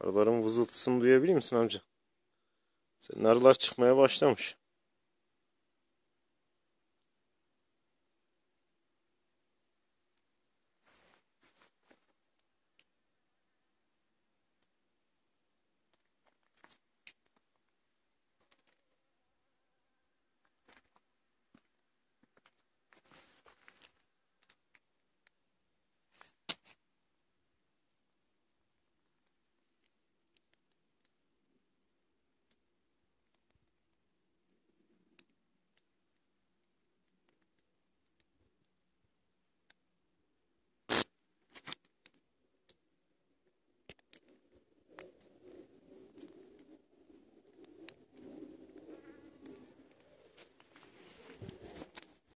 Arıların vızıltısını duyabiliyor musun amca? Senin arılar çıkmaya başlamış.